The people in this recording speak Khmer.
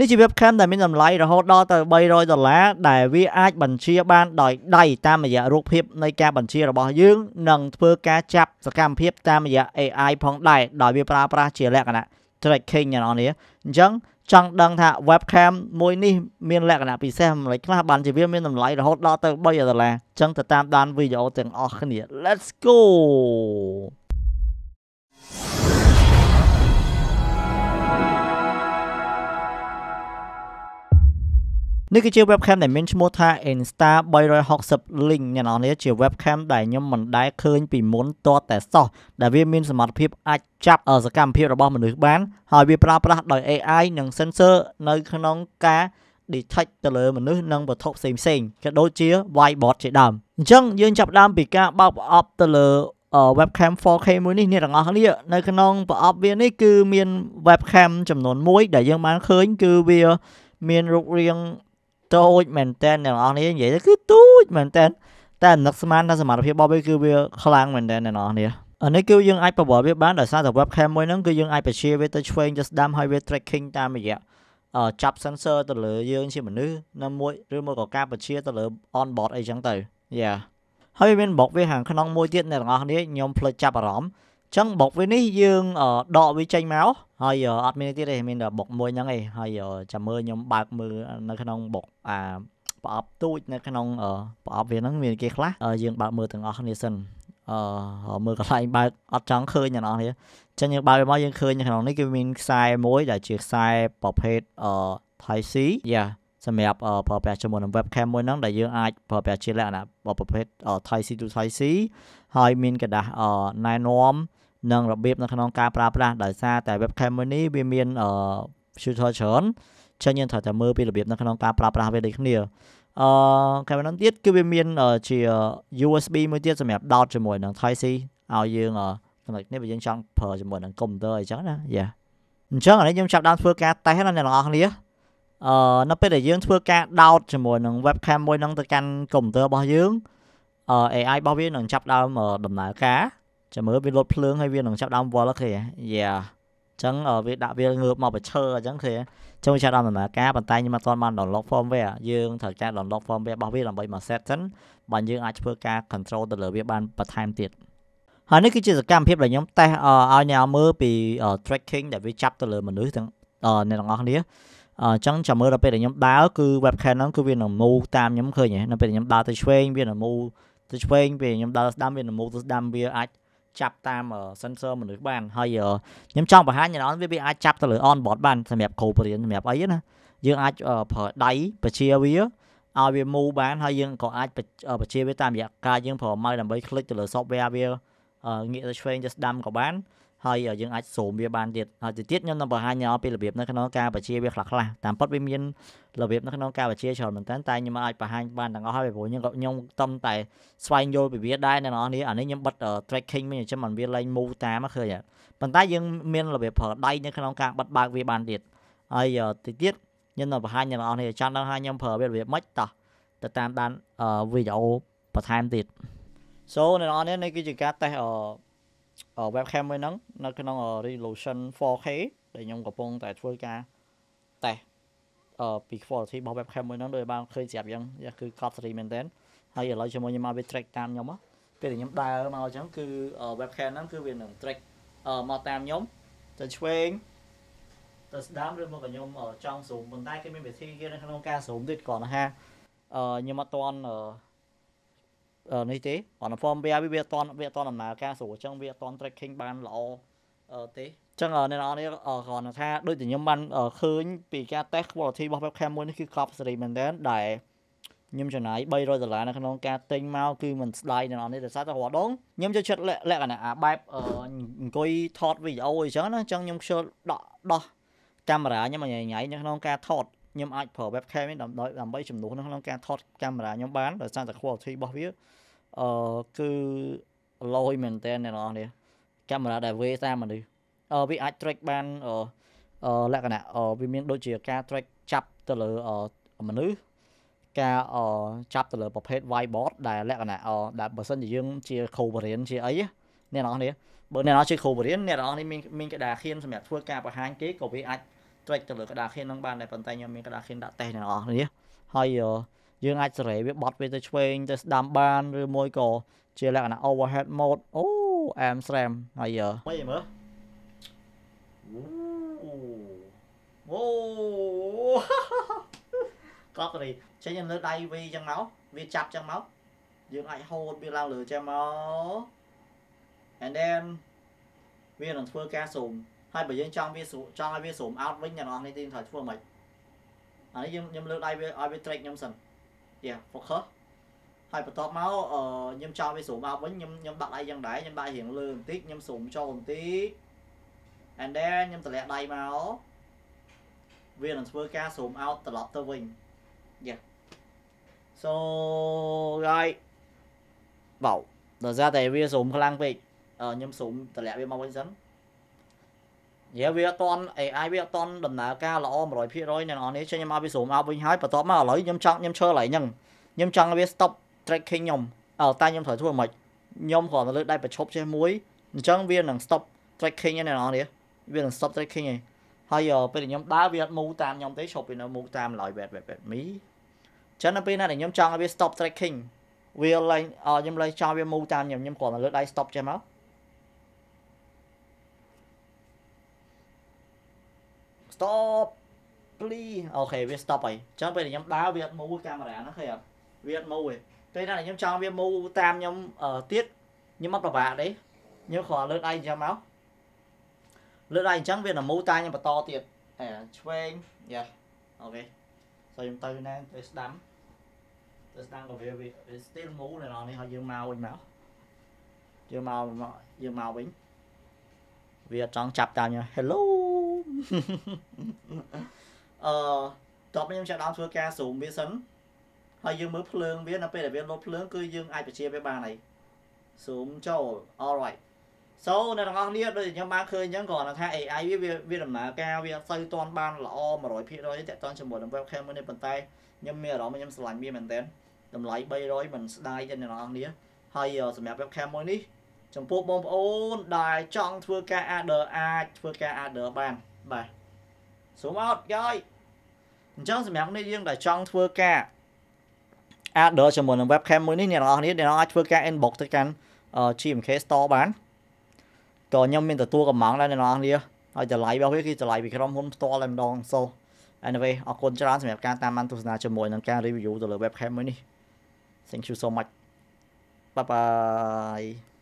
នេះជា webcam ដែលមានតម្លៃរហូតដល់ទៅ300ដុល្លារដែលវាអាចបញ្ជាបានដោយដៃតាមរយៈរូបភាពនៃការបញ្ជារបស់យើងនិងធ្វើការចាប់សកម្មភាពតាមរយៈ AI ផងដែរដោយវាប្រើប្រាស់ជាលក្ខណៈ tracking អ្នកនរនេះអញ្ចឹងចង់ដឹង ថា webcam មួយនេះមានលក្ខណៈពិសេសម្លេចខ្លះបានជាវាមានតម្លៃរហូតដល់ទៅ3ដុល្លារអញ្ចឹងទៅតាមដានវីដេអូទាំងអស់គ្នា Let's go នេះគឺជា webcam ដែលមានឈ្មោះថា Insta 360 Link អ្នកនរនេះជា webcam ដែលខ្ញុំមិនដែលឃើញពីមុនតតែសោះដែលវាមានសមត្ថភាពអាចចាប់សកម្មភាពរបស់មនុស្សបានហើយវាប្រើប្រាស់ដោយ AI និង sensor នៅ ក្នុងការ detect ទៅលើ មនុស្សនិងវត្ថុផ្សេងៗក៏ដូចជា whiteboard ជាដើមអញ្ចឹងយើងចាប់ដើមពីការបើកប្រអប់ទៅលើ webcam 4K មួយនេះអ្នកទាំងអស់គ្នានៅក្នុងប្រអប់វានេះគឺមាន webcam ចំនួន1ដែលយើងបានឃើញ គឺវាមានរូបរាងតូចមែនតើអ្នកនរអស់នេះនិយាយទៅគឺតូចមែនតើតែនឹកស្មានថាសមត្ថភាពរបស់វាគឺវាខ្លាំងមែនតើអ្នកនរអស់នេះអានេះគឺយើងអាចប្រព័ន្ធវាបានដោយសារតែ webcam មួយហ្នឹងគឺយើងអាចបញ្ជាវាទៅឆ្វេងទៅស្ដាំហើយវា tracking តាមរយៈចាប់ sensor ទៅលើយើងជាមនុស្សនៅមួយឬមួយក៏ការបញ្ជាទៅលើ on board អីចឹងទៅយ៉ាហើយមានបล็อกវាខាងក្នុងមួយទៀតអ្នកទាំងអស់គ្នាខ្ញុំភ្លេចចាប់អារម្មណ៍ចឹងបុកវានេះយើងដកវាចេញមកហើយអត់មានទៀតទេមានតែបុកមួយហ្នឹងឯងហើយចាំមើលខ្ញុំបើកមើលនៅក្នុងបុកអាប្រអប់ទូចនៅក្នុងប្រអប់វាហ្នឹងមានគេខ្លះយើងបើកមើលទាំងអស់គ្នាសិនអឺមើលកន្លែងបើកអត់ចង់ឃើញអ្នកនរគ្នាចឹងយើងបើកវាមកយើងឃើញក្នុងនេះគឺមានខ្សែមួយដែលជាខ្សែប្រភេទអឺ Type C យ៉ាសម្រាប់ប្រើប្រាស់ជាមួយនឹង webcam មួយហ្នឹងដែលយើងអាចប្រើប្រាស់ជាលក្ខណៈប្រភេទ Type C to Type C ហើយមានកដាស់ណែនាំនិងរបៀបនៅក្នុងការប្រើប្រាស់ដោយសារតែ webcam មួយនេះវាមានអឺ tutorial ច្រើនចឹងយើងត្រូវតែមើលពីរបៀបនៅក្នុងការប្រើប្រាស់វាដូចគ្នាអឺ camera នោះទៀតគឺវាមានជា USB មួយទៀតសម្រាប់ដោតជាមួយនឹង Type C ឲ្យយើងចំណុចនេះបើយើងចង់ប្រើជាមួយនឹង computer អីចឹងណាយ៉ាអញ្ចឹងឥឡូវខ្ញុំចាប់ដើមធ្វើការតេស្តណាអ្នកនរអស់គ្នាអឺនៅពេលដែលយើងធ្វើការដោតជាមួយនឹង webcam មួយនឹងទៅកាន់ computer របស់យើង AI របស់វានឹងចាប់ដើមដំណើរការចាំមើលវាលត់ភ្លើងហើយវានឹងចាប់ដើមវល់គេយ៉ាចឹងវាដាក់វាងើបមកប្រឈើអញ្ចឹងគេចូលចាប់ដំណើរការប៉ុន្តែខ្ញុំអត់ទាន់បាន download firmware យើងត្រូវការ download firmware របស់វាដើម្បីមក set សិនបើយើងអាចធ្វើការ control ទៅលើវាបានបន្ថែមទៀតហើយនេះគឺជាសកម្មភាពដែលខ្ញុំតេសឲ្យអ្នកមើលពី tracking ដែលវាចាប់ទៅលើមនុស្សទាំងអ្នកទាំងអស់គ្នាអញ្ចឹងចាំមើលដល់ពេលដែលខ្ញុំដើរគឺ webcam ហ្នឹងគឺវានឹង move តាមខ្ញុំឃើញហ្នឹងពេលខ្ញុំដើរទៅឆ្វេងវានឹង move ទៅឆ្វេងពេលខ្ញុំដើរស្ដាំវានឹង move ទៅស្ដាំវាអាចចាប់តាម sensor មនុស្សបានហើយខ្ញុំចង់បង្ហាញដល់វាអាចចាប់ទៅលើ on board បានសម្រាប់គ្រូបរិញ្ញាសម្រាប់អីណាយើងអាចប្រើដៃបជាវាឲ្យវា move បានហើយយើងក៏អាចបជាវាតាមរយៈការយើងប្រើ mouse ដើម្បីคลิกទៅលើ software វាងាកទៅឆ្វេងទៅស្ដាំក៏បានហើយយើងអាចសូមវាបានទៀតហើយទៅទៀតខ្ញុំនឹងបង្ហាញឲ្យពីរបៀបនៅក្នុងការបញ្ជាវាខ្លះខ្លះតាមពិតវាមានរបៀបនៅក្នុងការបញ្ជាច្រើនមែនតើតែខ្ញុំអាចបង្ហាញបានទាំងអស់ហើយព្រោះខ្ញុំក៏ខ្ញុំតំតែស្វែងយល់ពីវាដែរអ្នកនរនេះអានេះខ្ញុំបិទ tracking វិញអញ្ចឹងមិនវាឡើង move តាមឃើញប៉ុន្តែយើងមានរបៀបប្រើដៃនៅក្នុងការបិទបើកវាបានទៀតហើយទៅទៀតខ្ញុំនឹងបង្ហាញអ្នកនរនេះចាំដល់ហើយខ្ញុំប្រើវារបៀបម៉េចតោះទៅតាមដានវីដេអូបន្ថែមទៀត so អ្នកនរនេះគឺជាការតេស្ត webcam មួយហ្នឹងនៅក្នុង resolution 4K ដែលខ្ញុំកំពុងតែធ្វើការតេស្តអឺពី quality របស់ webcam មួយហ្នឹងដោយបានឃើញស្រាប់អញ្ចឹងគឺកប់ស្រីមែនតើហើយឥឡូវជាមួយខ្ញុំមកវា track តាមខ្ញុំមកពេលដែលខ្ញុំដើរមកអញ្ចឹងគឺ webcam ហ្នឹងគឺវានឹង track មកតាមខ្ញុំទៅឆ្វេងទៅស្ដាំឬមកក៏ខ្ញុំចង់ zoom ប៉ុន្តែគេមានវិធីគេនៅក្នុងការ zoom ទៀតគាត់ថាអឺខ្ញុំអត់ទាន់នេះទេអន firmware វាវាអត់តវាអត់តដំណើរការស្រួលអញ្ចឹងវាអត់ត tracking បានល្អទេអញ្ចឹងអ្នកនរនេះគ្រាន់តែថាដូចតែខ្ញុំបានឃើញពីការ test quality របស់ webcam មួយនេះគឺក្របសេរីមែនតើដែលខ្ញុំចំណាយ300ដុល្លារនៅក្នុងការទិញមកគឺមិនស្ដាយអ្នកនរនេះដោយសារតែរាល់ដងខ្ញុំចូលចិត្តលក្ខណៈអាបែបអង្គុយថតវីដេអូអីចឹងណាអញ្ចឹងខ្ញុំខ្ជិលដកដោះកាមេរ៉ាខ្ញុំញ៉ៃញ៉ៃនៅក្នុងការថតខ្ញុំអាចប្រើ webcam នេះដើម្បីដើម្បីជំនួសនៅក្នុងការថតកាមេរ៉ាខ្ញុំបានដោយសារតែ quality របស់វាអឺគឺឡយមែនតើអ្នកនរនេះកាមេរ៉ាដែលវេតាមមនុស្សអឺវាអាច track បានអឺលក្ខណៈវាមានដូចជាការ track ចាប់ទៅលើមនុស្សការចាប់ទៅលើប្រភេទ whiteboard ដែលលក្ខណៈដែលបើសិនជាយើងជា coverage ជាអីអ្នកនរនេះបើអ្នកនរជា coverage អ្នកនរនេះមានមានក្តារខៀនសម្រាប់ធ្វើការបង្ហាញគេក៏វាអាច stretch ទៅលើกระดาษខៀនហ្នឹងបានតែប៉ុន្តែខ្ញុំមានកระดาษខៀនដាក់តេសអ្នកនរគ្នាហើយយើងអាចសេរីវាបត់វាទៅឆ្វេងទៅស្ដាំបានឬមួយក៏ជាលក្ខណៈ overhead mode អូ am SRAM ហើយមិនមើលអូកប់រីចេញលើដៃវាចឹងមកវាចាប់ចឹងមកយើងអាចហូតវាឡើងលើចឹងមក and then វានឹងធ្វើការ zoom ហើយបើយើងចង់វាចង់ឲ្យវាស្រូមអោតវិញអ្នកនរនេះទីត្រូវធ្វើម៉េចអានេះខ្ញុំខ្ញុំលើកដៃវាឲ្យវា track ខ្ញុំសិន Yeah focus ហើយបន្ទាប់មកខ្ញុំចង់វាស្រូមអោតវិញខ្ញុំខ្ញុំដាក់ដៃយ៉ាងដែរខ្ញុំដាក់រៀងលើបន្តិចខ្ញុំស្រូមចូលបន្តិច and then ខ្ញុំតម្លាក់ដៃមកវានឹងធ្វើការស្រូមអោតត្រឡប់ទៅវិញ Yeah so right បោដោយសារតែវាស្រូមខ្លាំងពេកខ្ញុំស្រូមតម្លាក់វាមកវិញសិនយេវាអត់ត AI វាអត់តដំណើរការល្អ100%អ្នកនរនេះចេញខ្ញុំឲ្យវាស្រូមអោបវិញហើយបន្ទាប់មកឥឡូវខ្ញុំចង់ខ្ញុំឈើឡើយហ្នឹងខ្ញុំចង់ឲ្យវា stop tracking ខ្ញុំអើតែខ្ញុំត្រូវធ្វើមិនខ្ញុំគ្រាន់តែលើកដៃប្រឈប់ចេះមួយអញ្ចឹងវានឹង stop tracking ឯអ្នកនរនេះវានឹង stop tracking ឯងហើយ ពេលខ្ញុំដើរវាអត់ move តាមខ្ញុំទេឈប់វានៅ move តាមឡើយវេតវេតមីចឹងដល់ពេលណាដែលខ្ញុំចង់ឲ្យវា stop tracking វាឡើងខ្ញុំឡើងចង់វា move តាមខ្ញុំខ្ញុំគ្រាន់តែលើកដៃ stop ចេះមក stop please អូខេវា stop ហើយអញ្ចឹងពេលខ្ញុំដើរវាអត់ move កាមេរ៉ាហ្នឹងឃើញអត់វាអត់ move ទេពេលណាខ្ញុំចង់វា move តាមខ្ញុំទៀតខ្ញុំអត់ប្រហែលទេខ្ញុំគ្រាន់លើកដៃអញ្ចឹងមកលើកដៃអញ្ចឹងវានឹង move តាមខ្ញុំបន្តទៀតអេឆ្វេងយ៉ាអូខេសូខ្ញុំទៅណាទៅស្ដាំទៅស្ដាំក៏វាវា still move នៅនេះហើយយើងមកវិញមកយើងមកយើងមកវិញវាអត់ចង់ចាប់តាមខ្ញុំ hello អឺតបខ្ញុំចាប់ដើមធ្វើការស៊ូមវាសិនហើយយើងមើលភ្លើងវានៅពេលដែលវាលោតភ្លើងគឺយើងអាចបញ្ជាវាបានហើយស៊ូមចូល alright so អ្នកទាំងអស់គ្នាដូចខ្ញុំបានឃើញអញ្ចឹងគ្រាន់តែថា AI វាវាដំណើរការវាអត់សូវទាន់បានល្អ100%ទេតកតនជាមួយនឹង webcam មួយនេះប៉ុន្តែខ្ញុំមានអារម្មណ៍ខ្ញុំស្រឡាញ់វាមែនតើតម្លៃ300មិនស្ដាយទេអ្នកទាំងអស់គ្នាហើយសម្រាប់ webcam មួយនេះចំពោះបងប្អូនដែលចង់ធ្វើការ adder អាចធ្វើការ adder បានបាទសូមអត់យាយអញ្ចឹងសម្រាប់នេះយើងដែលចង់ធ្វើការ adder ជាមួយនឹង webcam មួយនេះអ្នកនរអស់គ្នាអ្នកនរអាចធ្វើការ inbox ទៅកាន់ GMK Store បានក៏ខ្ញុំមានទទួលកម្លាំង ដែរអ្នកនរអស់គ្នាហើយតម្លៃរបស់វាគឺតម្លៃពីក្រុមហ៊ុនផ្ទាល់តែម្ដងសូ anyway អរគុណច្រើនសម្រាប់ការតាមដានទស្សនាជាមួយនឹងការ review ទៅលើ webcam មួយនេះ thank you so much bye bye